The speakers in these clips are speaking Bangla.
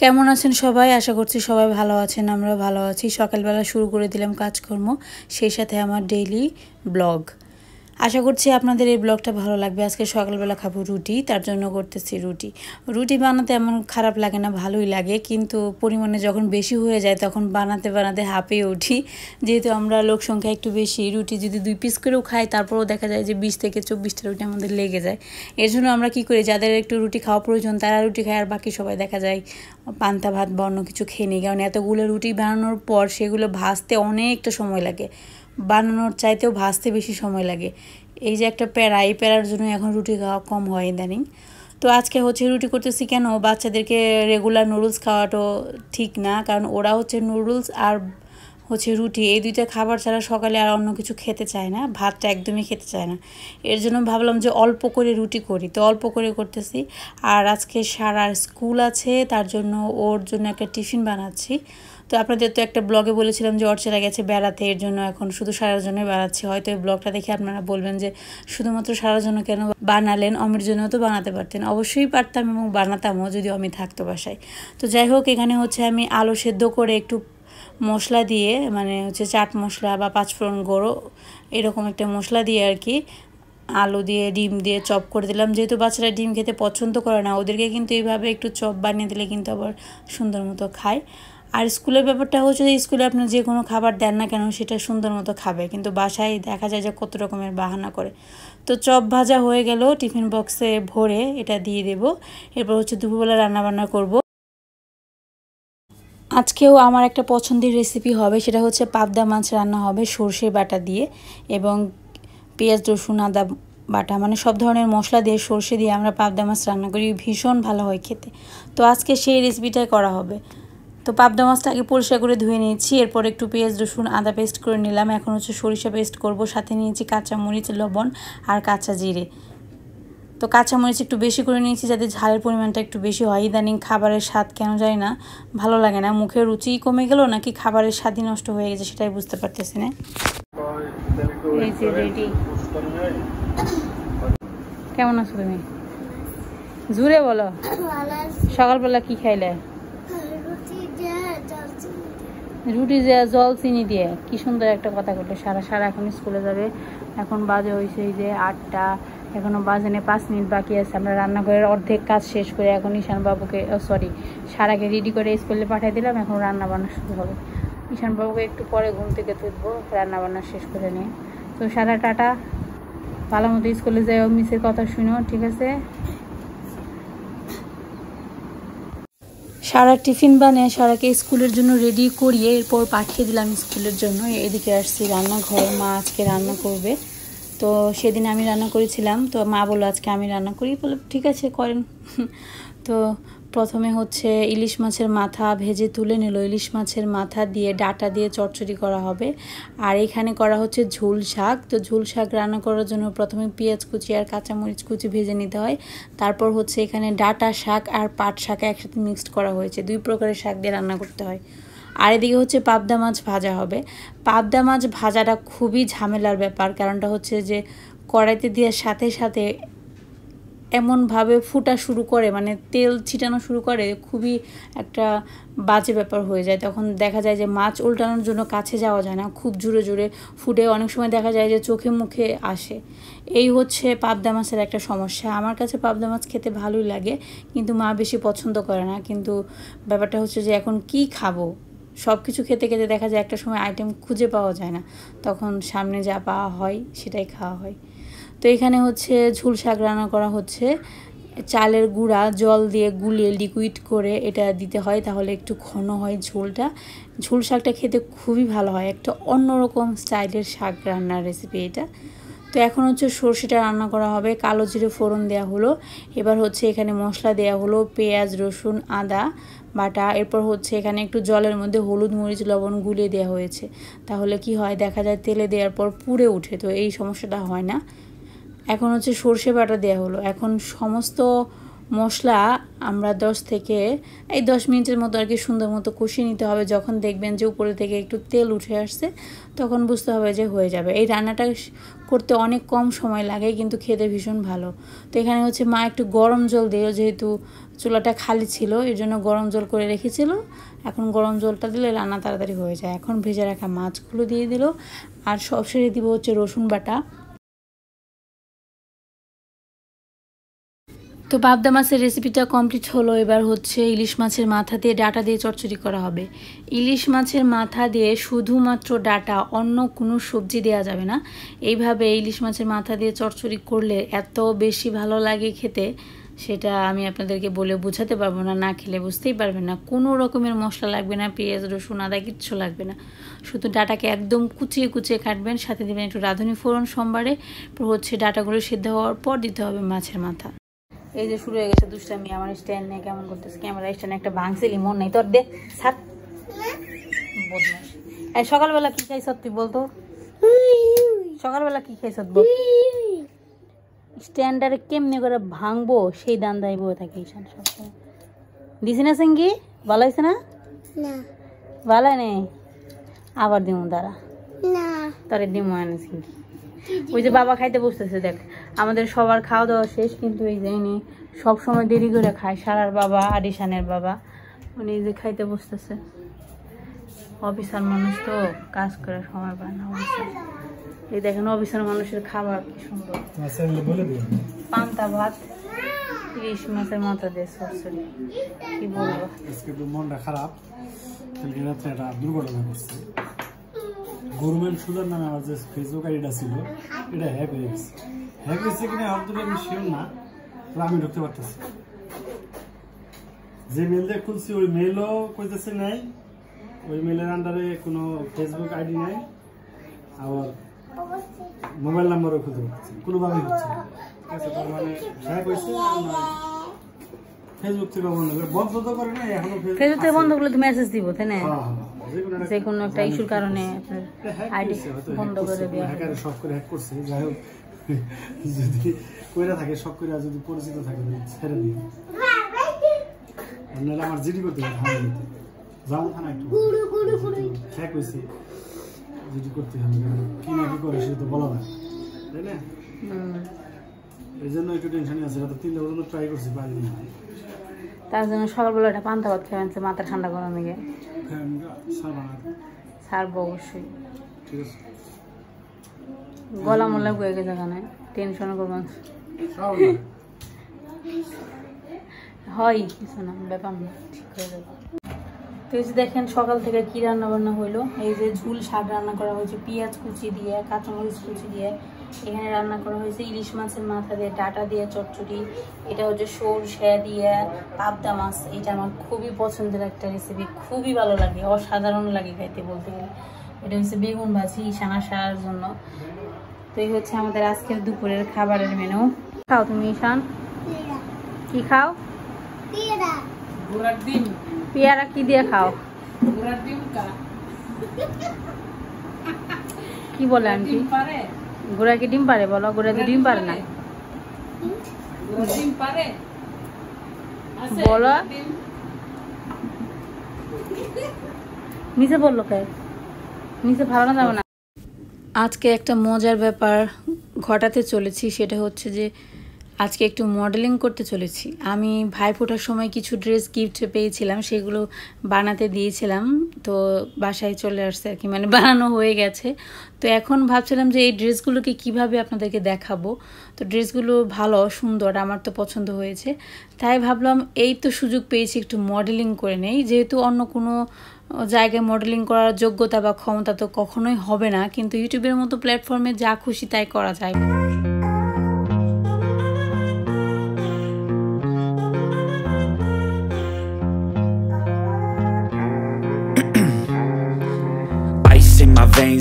কেমন আছেন সবাই আশা করছি সবাই ভালো আছেন আমরা ভালো আছি সকালবেলা শুরু করে দিলাম কাজকর্ম সেই সাথে আমার ডেইলি ব্লগ আশা করছি আপনাদের এই ব্লগটা ভালো লাগবে আজকে সকালবেলা খাবো রুটি তার জন্য করতেছি রুটি রুটি বানাতে এমন খারাপ লাগে না ভালোই লাগে কিন্তু পরিমাণে যখন বেশি হয়ে যায় তখন বানাতে বানাতে হাঁপে উঠি যেহেতু আমরা লোক সংখ্যা একটু বেশি রুটি যদি দুই পিস করেও খাই তারপরেও দেখা যায় যে বিশ থেকে চব্বিশটা রুটি আমাদের লেগে যায় এর জন্য আমরা কি করি যাদের একটু রুটি খাওয়া প্রয়োজন তারা রুটি খায় আর বাকি সবাই দেখা যায় পান্তা ভাত বা অন্য কিছু খেয়ে নিই কারণ এতগুলো রুটি বানানোর পর সেগুলো ভাজতে অনেকটা সময় লাগে বানানোর চাইতেও ভাজতে বেশি সময় লাগে এই যে একটা প্যারা এই প্যারার জন্য এখন রুটি খাওয়া কম হয় ইদানিং তো আজকে হচ্ছে রুটি করতেছি কেন বাচ্চাদেরকে রেগুলার নুডলস খাওয়াটা ঠিক না কারণ ওরা হচ্ছে নুডলস আর হচ্ছে রুটি এই দুইটা খাবার ছাড়া সকালে আর অন্য কিছু খেতে চায় না ভাতটা একদমই খেতে চায় না এর জন্য ভাবলাম যে অল্প করে রুটি করি তো অল্প করে করতেছি আর আজকে সারা স্কুল আছে তার জন্য ওর জন্য একটা টিফিন বানাচ্ছি তো আপনাদের তো একটা ব্লগে বলেছিলাম যে অর্চেরা গেছে বেড়াতে এর জন্য এখন শুধু সারার জন্যই বেড়াচ্ছে হয়তো এই ব্লগটা দেখে আপনারা বলবেন যে শুধুমাত্র সারার জন্য কেন বানালেন অমির জন্য তো বানাতে পারতেন অবশ্যই পারতাম এবং বানাতামও যদি অমি থাকতো বাসায় তো যাই হোক এখানে হচ্ছে আমি আলু সেদ্ধ করে একটু মশলা দিয়ে মানে হচ্ছে চাট মশলা বা পাঁচফোড়ন গুঁড়ো এরকম একটা মশলা দিয়ে আর কি আলু দিয়ে ডিম দিয়ে চপ করে দিলাম যেহেতু বাচ্চারা ডিম খেতে পছন্দ করে না ওদেরকে কিন্তু এইভাবে একটু চপ বানিয়ে দিলে কিন্তু আবার সুন্দর মতো খায় আর স্কুলের ব্যাপারটা হচ্ছে যে স্কুলে আপনি যে কোনো খাবার দেন না কেন সেটা সুন্দর মতো খাবে কিন্তু বাসায় দেখা যায় যে কত রকমের বাহানা করে তো চপ ভাজা হয়ে গেল টিফিন বক্সে ভরে এটা দিয়ে দেব এরপর হচ্ছে দুপুরবেলা রান্নাবান্না করব আজকেও আমার একটা পছন্দের রেসিপি হবে সেটা হচ্ছে পাবদা মাছ রান্না হবে সর্ষে বাটা দিয়ে এবং পেঁয়াজ রসুন আদা বাটা মানে সব ধরনের মশলা দিয়ে সর্ষে দিয়ে আমরা পাবদা মাছ রান্না করি ভীষণ ভালো হয় খেতে তো আজকে সেই রেসিপিটাই করা হবে তো পাবদা মাছটা আগে পরিষ্কার করে ধুয়ে নিয়েছি এরপর একটু পেঁয়াজ রসুন আদা পেস্ট করে নিলাম এখন হচ্ছে সরিষা পেস্ট করব সাথে নিয়েছি কাঁচা মরিচ লবণ আর কাঁচা জিরে তো কাঁচামরিচ একটু বেশি করে নিয়েছি যাতে ঝালের পরিমাণটা একটু বেশি হয় ইদানিং খাবারের স্বাদ কেন যায় না ভালো লাগে না মুখের রুচি কমে গেল নাকি খাবারের স্বাদই নষ্ট হয়ে গেছে সেটাই বুঝতে পারতেছি না কেমন আছো তুমি জুড়ে বলো সকালবেলা কি খাইলে রুটি যে জল চিনি দিয়ে কি সুন্দর একটা কথা করলো সারা সারা এখন স্কুলে যাবে এখন বাজে হয়েছে এই যে আটটা এখনও নেই পাঁচ মিনিট বাকি আছে আমরা রান্নাঘরের অর্ধেক কাজ শেষ করে এখন ঈশানবাবুকে সরি সারাকে রেডি করে স্কুলে পাঠিয়ে দিলাম এখন রান্না বান্না শুরু হবে ঈশানবাবুকে একটু পরে ঘুম থেকে তুলবো রান্না বান্না শেষ করে নিয়ে তো সারা টাটা ভালো মতো স্কুলে যাই ও মিসের কথা শুনো ঠিক আছে সারা টিফিন বানিয়ে সারাকে স্কুলের জন্য রেডি করিয়ে এরপর পাঠিয়ে দিলাম স্কুলের জন্য এদিকে আসছি রান্নাঘরে মা আজকে রান্না করবে তো সেদিন আমি রান্না করেছিলাম তো মা বললো আজকে আমি রান্না করি বললো ঠিক আছে করেন তো প্রথমে হচ্ছে ইলিশ মাছের মাথা ভেজে তুলে নিল ইলিশ মাছের মাথা দিয়ে ডাটা দিয়ে চটচড়ি করা হবে আর এখানে করা হচ্ছে ঝোল শাক তো ঝোল শাক রান্না করার জন্য প্রথমে পেঁয়াজ কুচি আর কাঁচামরিচ কুচি ভেজে নিতে হয় তারপর হচ্ছে এখানে ডাটা শাক আর পাট শাক একসাথে মিক্সড করা হয়েছে দুই প্রকারের শাক দিয়ে রান্না করতে হয় আর এদিকে হচ্ছে পাবদা মাছ ভাজা হবে পাবদা মাছ ভাজাটা খুবই ঝামেলার ব্যাপার কারণটা হচ্ছে যে কড়াইতে দেওয়ার সাথে সাথে এমনভাবে ফুটা শুরু করে মানে তেল ছিটানো শুরু করে খুবই একটা বাজে ব্যাপার হয়ে যায় তখন দেখা যায় যে মাছ উল্টানোর জন্য কাছে যাওয়া যায় না খুব জোরে জোরে ফুটে অনেক সময় দেখা যায় যে চোখে মুখে আসে এই হচ্ছে পাবদা মাছের একটা সমস্যা আমার কাছে পাবদা মাছ খেতে ভালোই লাগে কিন্তু মা বেশি পছন্দ করে না কিন্তু ব্যাপারটা হচ্ছে যে এখন কি খাবো সব কিছু খেতে খেতে দেখা যায় একটা সময় আইটেম খুঁজে পাওয়া যায় না তখন সামনে যা পাওয়া হয় সেটাই খাওয়া হয় তো এখানে হচ্ছে ঝুল শাক রান্না করা হচ্ছে চালের গুঁড়া জল দিয়ে গুলিয়ে লিকুইড করে এটা দিতে হয় তাহলে একটু ঘন হয় ঝোলটা ঝোল শাকটা খেতে খুবই ভালো হয় একটা অন্যরকম স্টাইলের শাক রান্নার রেসিপি এটা তো এখন হচ্ছে সর্ষেটা রান্না করা হবে কালো জিরে ফোড়ন দেওয়া হলো এবার হচ্ছে এখানে মশলা দেওয়া হলো পেঁয়াজ রসুন আদা বাটা এরপর হচ্ছে এখানে একটু জলের মধ্যে হলুদ মরিচ লবণ গুলিয়ে দেওয়া হয়েছে তাহলে কি হয় দেখা যায় তেলে দেওয়ার পর পুড়ে উঠে তো এই সমস্যাটা হয় না এখন হচ্ছে সর্ষে বাটা দেওয়া হলো এখন সমস্ত মশলা আমরা দশ থেকে এই দশ মিনিটের মতো আর কি সুন্দর মতো কষিয়ে নিতে হবে যখন দেখবেন যে উপরে থেকে একটু তেল উঠে আসছে তখন বুঝতে হবে যে হয়ে যাবে এই রান্নাটা করতে অনেক কম সময় লাগে কিন্তু খেতে ভীষণ ভালো তো এখানে হচ্ছে মা একটু গরম জল দিয়ে যেহেতু চুলাটা খালি ছিল এর জন্য গরম জল করে রেখেছিল এখন গরম জলটা দিলে রান্না তাড়াতাড়ি হয়ে যায় এখন ভেজে রাখা মাছগুলো দিয়ে দিল আর সেরে দিব হচ্ছে রসুন বাটা তো পাবদা মাছের রেসিপিটা কমপ্লিট হলো এবার হচ্ছে ইলিশ মাছের মাথা দিয়ে ডাটা দিয়ে চচ্চড়ি করা হবে ইলিশ মাছের মাথা দিয়ে শুধুমাত্র ডাটা অন্য কোনো সবজি দেয়া যাবে না এইভাবে ইলিশ মাছের মাথা দিয়ে চচ্চড়ি করলে এত বেশি ভালো লাগে খেতে সেটা আমি আপনাদেরকে বলে বোঝাতে পারবো না না খেলে বুঝতেই পারবেন না কোনো রকমের মশলা লাগবে না পেঁয়াজ রসুন আদা কিচ্ছু লাগবে না শুধু ডাটাকে একদম কুচিয়ে কুচিয়ে কাটবেন সাথে দেবেন একটু রাঁধুনি ফোড়ন সোমবারে হচ্ছে ডাটাগুলো সিদ্ধ হওয়ার পর দিতে হবে মাছের মাথা এই যে শুরু হয়ে গেছে দুষ্টামি আমার স্ট্যান্ড নেই কেমন করতেছে ক্যামেরা স্ট্যান্ড একটা ভাঙছিলি মন নেই তোর দে সার এই সকালবেলা কি খাইছ তুই বলতো সকালবেলা কি খাইছ বল স্ট্যান্ডার কেমনি করে ভাঙবো সেই দান দাইবো থাকে ঈশান সবসময় দিছি না সিঙ্গি ভালো হয়েছে না ভালো নেই আবার দিমু তারা তারে দিমু আনে সিঙ্গি ওই যে বাবা খাইতে বসতেছে দেখ আমাদের সবার খাওয়া দাওয়া শেষ কিন্তু এই যে ইনি সবসময় দেরি করে খায় সারার বাবা আরিশানের বাবা উনি যে খাইতে বসতেছে অফিসার মানুষ তো কাজ করে সময় পায় না অফিসার এই দেখেন অফিসার মানুষের খাবার কি সুন্দর পান্তা ভাত ইলিশ মাছের মাথা দিয়ে সরসরি কি বলবো মনটা খারাপ দুর্ঘটনা করছে নামে আমার যে ফেসবুক আইডিটা ছিল এটা হ্যাপ হয়ে গেছে হ্যাক কিনা আব্দুল আমি শিওর না তবে আমি ঢুকতে পারতেছি যে মেল দিয়ে খুলছি ওই মেলও কইতেছে নাই ওই মেলের আন্ডারে কোনো ফেসবুক আইডি নাই আবার মোবাইল নাম্বারও খুলতে পারতেছি কোনোভাবেই হচ্ছে মেসেজ মানে হ্যাঁ দিব হ্যাঁ, হ্যাঁ, একটা ইস্যুর কারণে যাই হোক যদি কইরা থাকে সব কইরা যদি পরিচিত থাকে ছেড়ে দিই আপনারা আমার জিডি করতে হবে থানা থানা একটু জিডি করতে হবে কি না কি করে তো বলা যায় তাই না এই জন্য একটু টেনশনই আছে রাতে তিনটা পর্যন্ত ট্রাই করছি পারি তার জন্য সকালবেলা একটা পান্তা ভাত খেয়ে আনছে মাথা ঠান্ডা গরমে গিয়ে ছাড়বো অবশ্যই ঠিক আছে গলা মোলা হয়ে গেছে এখানে টেনশন করবেন হয় কিছু না ব্যাপার না ঠিক হয়ে যাবে তো এই দেখেন সকাল থেকে কি রান্না বান্না হইলো এই যে ঝুল শাক রান্না করা হয়েছে পেঁয়াজ কুচি দিয়ে কাঁচামরিচ কুচি দিয়ে এখানে রান্না করা হয়েছে ইলিশ মাছের মাথা দিয়ে ডাটা দিয়ে চটচটি এটা হচ্ছে সরষে দিয়ে পাবদা মাছ এটা আমার খুবই পছন্দের একটা রেসিপি খুবই ভালো লাগে অসাধারণ লাগে খাইতে বলতে গেলে এটা হচ্ছে বেগুন ভাজি সানাসার জন্য তো এই হচ্ছে আমাদের আজকের দুপুরের খাবারের মেনু খাও তুমি ঈশান কি খাও পেয়ারা কি দিয়ে খাও কি বলে আনটি গোড়া কি ডিম পারে বলো গোড়া তো ডিম পারে না বলো নিচে বললো কে নিচে ভালো না যাবো না আজকে একটা মজার ব্যাপার ঘটাতে চলেছি সেটা হচ্ছে যে আজকে একটু মডেলিং করতে চলেছি আমি ভাই ফোটার সময় কিছু ড্রেস গিফট পেয়েছিলাম সেগুলো বানাতে দিয়েছিলাম তো বাসায় চলে আসছে আর কি মানে বানানো হয়ে গেছে তো এখন ভাবছিলাম যে এই ড্রেসগুলোকে কিভাবে আপনাদেরকে দেখাবো তো ড্রেসগুলো ভালো সুন্দর আমার তো পছন্দ হয়েছে তাই ভাবলাম এই তো সুযোগ পেয়েছি একটু মডেলিং করে নেই যেহেতু অন্য কোনো জায়গায় মডেলিং করার যোগ্যতা বা ক্ষমতা তো কখনোই হবে না কিন্তু ইউটিউবের মতো প্ল্যাটফর্মে যা খুশি তাই করা যায়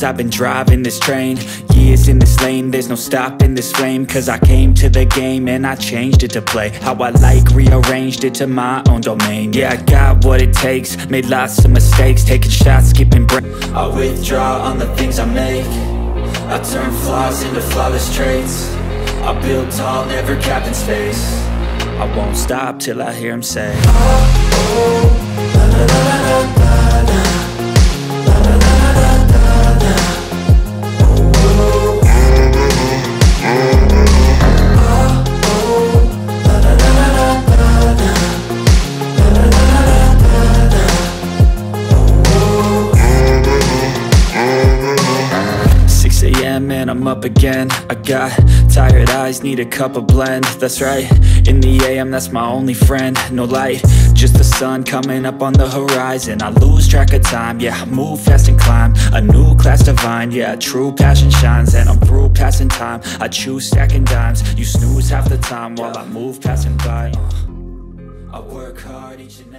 years I've been driving this train Years in this lane, there's no stopping this flame Cause I came to the game and I changed it to play How I like, rearranged it to my own domain Yeah, I got what it takes, made lots of mistakes Taking shots, skipping breaks I withdraw on the things I make I turn flaws into flawless traits I build tall, never capped in space I won't stop till I hear him say oh, oh, la, la, la, up again I got tired eyes, need a cup of blend That's right, in the AM that's my only friend No light, just the sun coming up on the horizon I lose track of time, yeah, I move fast and climb A new class divine, yeah, true passion shines And I'm through passing time, I choose stacking dimes You snooze half the time while I move passing by I work hard each and